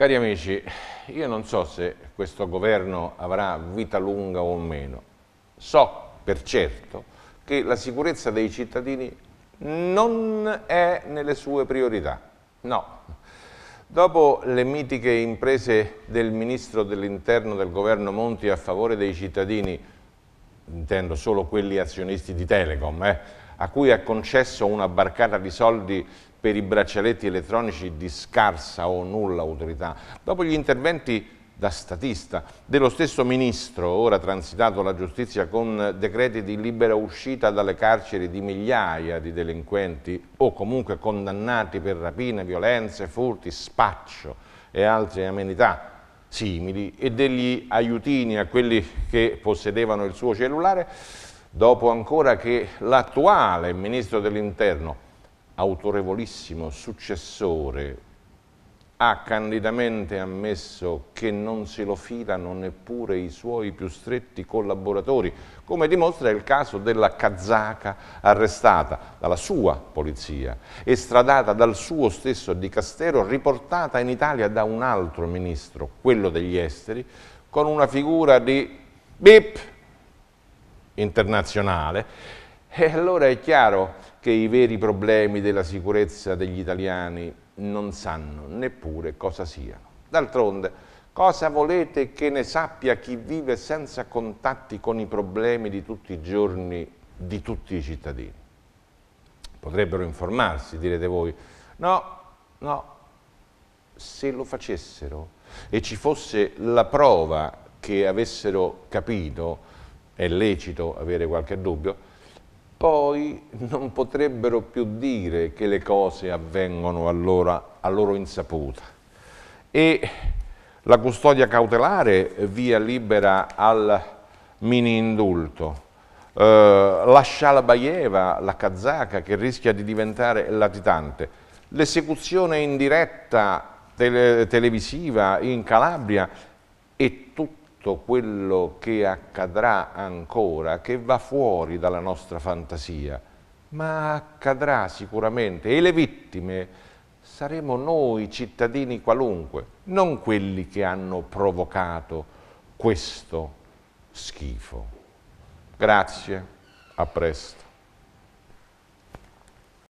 Cari amici, io non so se questo governo avrà vita lunga o meno. So per certo che la sicurezza dei cittadini non è nelle sue priorità. No. Dopo le mitiche imprese del Ministro dell'Interno del governo Monti a favore dei cittadini, intendo solo quelli azionisti di Telecom, eh, a cui ha concesso una barcata di soldi per i braccialetti elettronici di scarsa o nulla autorità, dopo gli interventi da statista dello stesso ministro, ora transitato la giustizia con decreti di libera uscita dalle carceri di migliaia di delinquenti o comunque condannati per rapine, violenze, furti, spaccio e altre amenità simili e degli aiutini a quelli che possedevano il suo cellulare, dopo ancora che l'attuale Ministro dell'Interno, autorevolissimo successore, ha candidamente ammesso che non se lo filano neppure i suoi più stretti collaboratori, come dimostra il caso della kazaka arrestata dalla sua polizia, estradata dal suo stesso dicastero, riportata in Italia da un altro ministro, quello degli esteri, con una figura di bip internazionale, e allora è chiaro che i veri problemi della sicurezza degli italiani non sanno neppure cosa siano. D'altronde, cosa volete che ne sappia chi vive senza contatti con i problemi di tutti i giorni di tutti i cittadini? Potrebbero informarsi, direte voi. No, no, se lo facessero e ci fosse la prova che avessero capito, è lecito avere qualche dubbio, poi non potrebbero più dire che le cose avvengono allora a loro insaputa. E la custodia cautelare via libera al mini indulto. Eh, la Shalabayeva, la kazaka, che rischia di diventare latitante. L'esecuzione in diretta tele televisiva in Calabria e tutto tutto quello che accadrà ancora, che va fuori dalla nostra fantasia, ma accadrà sicuramente e le vittime saremo noi cittadini qualunque, non quelli che hanno provocato questo schifo. Grazie, a presto.